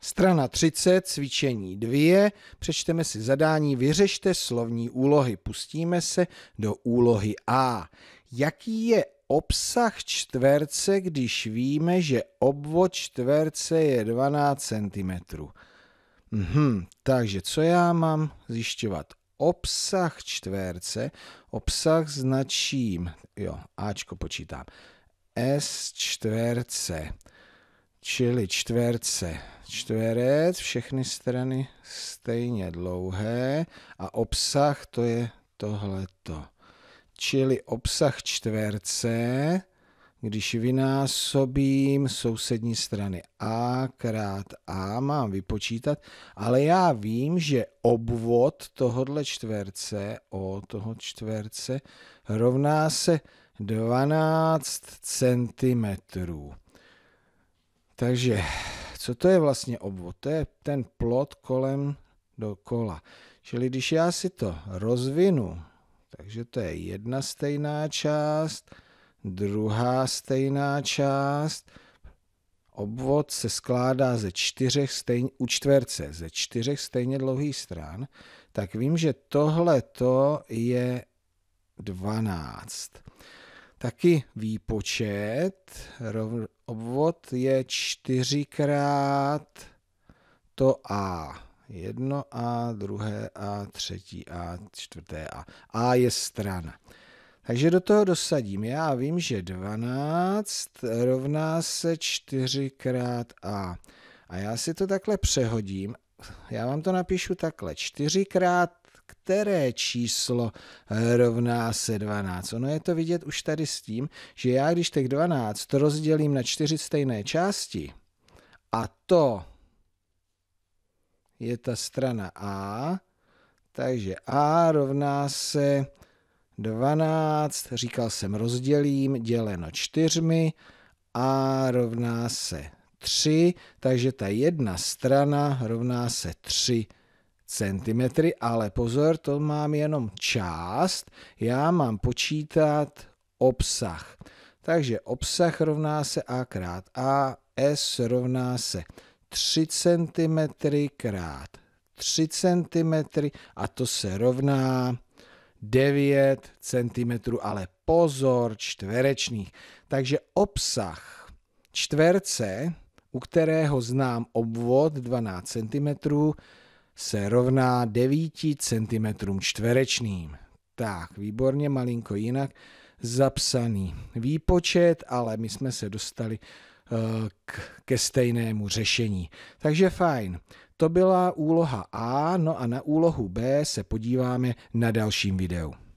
Strana 30, cvičení 2, přečteme si zadání, vyřešte slovní úlohy. Pustíme se do úlohy A. Jaký je obsah čtverce, když víme, že obvod čtverce je 12 cm? Mhm, takže co já mám zjišťovat? Obsah čtverce, obsah značím, jo, Ačko počítám, S čtverce, čili čtverce čtverec, všechny strany stejně dlouhé a obsah to je tohleto. Čili obsah čtverce, když vynásobím sousední strany a krát a, mám vypočítat, ale já vím, že obvod tohohle čtverce, o toho čtverce, rovná se 12 centimetrů. Takže co to je vlastně obvod? To je ten plot kolem dokola. Čili když já si to rozvinu, takže to je jedna stejná část, druhá stejná část, obvod se skládá ze čtyřech stejně, u čtverce, ze čtyřech stejně dlouhých stran, tak vím, že tohle to je 12. Taky výpočet, obvod je 4 krát to A. Jedno A, druhé A, třetí A, čtvrté A. A je strana. Takže do toho dosadím. Já vím, že 12 rovná se 4 krát A. A já si to takhle přehodím. Já vám to napíšu takhle. 4 krát které číslo rovná se 12. Ono je to vidět už tady s tím, že já když těch 12 rozdělím na čtyři stejné části a to je ta strana A, takže A rovná se 12, říkal jsem rozdělím, děleno čtyřmi, A rovná se 3, takže ta jedna strana rovná se 3 centimetry, ale pozor, to mám jenom část, já mám počítat obsah. Takže obsah rovná se a krát a, s rovná se 3 cm krát 3 cm a to se rovná 9 cm, ale pozor, čtverečných. Takže obsah čtverce, u kterého znám obvod 12 cm, se rovná 9 cm čtverečným. Tak, výborně, malinko jinak zapsaný výpočet, ale my jsme se dostali eh, k, ke stejnému řešení. Takže fajn, to byla úloha A, no a na úlohu B se podíváme na dalším videu.